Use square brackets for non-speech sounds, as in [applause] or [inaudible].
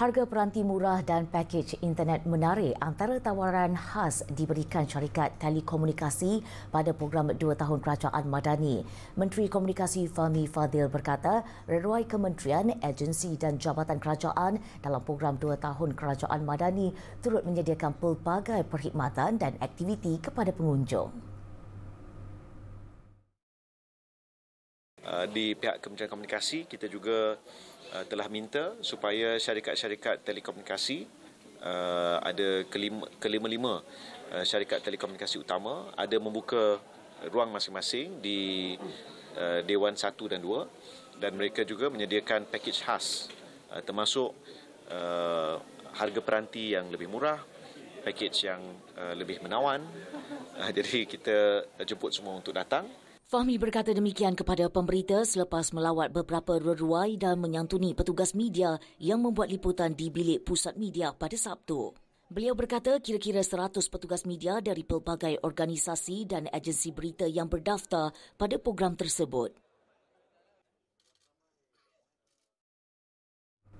harga peranti murah dan pakej internet menarik antara tawaran khas diberikan syarikat telekomunikasi pada program dua tahun kerajaan Madani. Menteri Komunikasi Fahmi Fadil berkata, reruai kementerian, agensi dan jabatan kerajaan dalam program dua tahun kerajaan Madani turut menyediakan pelbagai perkhidmatan dan aktiviti kepada pengunjung. Uh, di pihak Kementerian Komunikasi kita juga uh, telah minta supaya syarikat-syarikat telekomunikasi uh, ada kelima-lima kelima syarikat telekomunikasi utama ada membuka ruang masing-masing di Dewan 1 dan 2 dan mereka juga menyediakan pakej khas termasuk harga peranti yang lebih murah pakej yang lebih menawan [laughs] jadi kita jemput semua untuk datang Fahmi berkata demikian kepada pemberita selepas melawat beberapa reruai dan menyantuni petugas media yang membuat liputan di bilik pusat media pada Sabtu. Beliau berkata kira-kira 100 petugas media dari pelbagai organisasi dan agensi berita yang berdaftar pada program tersebut.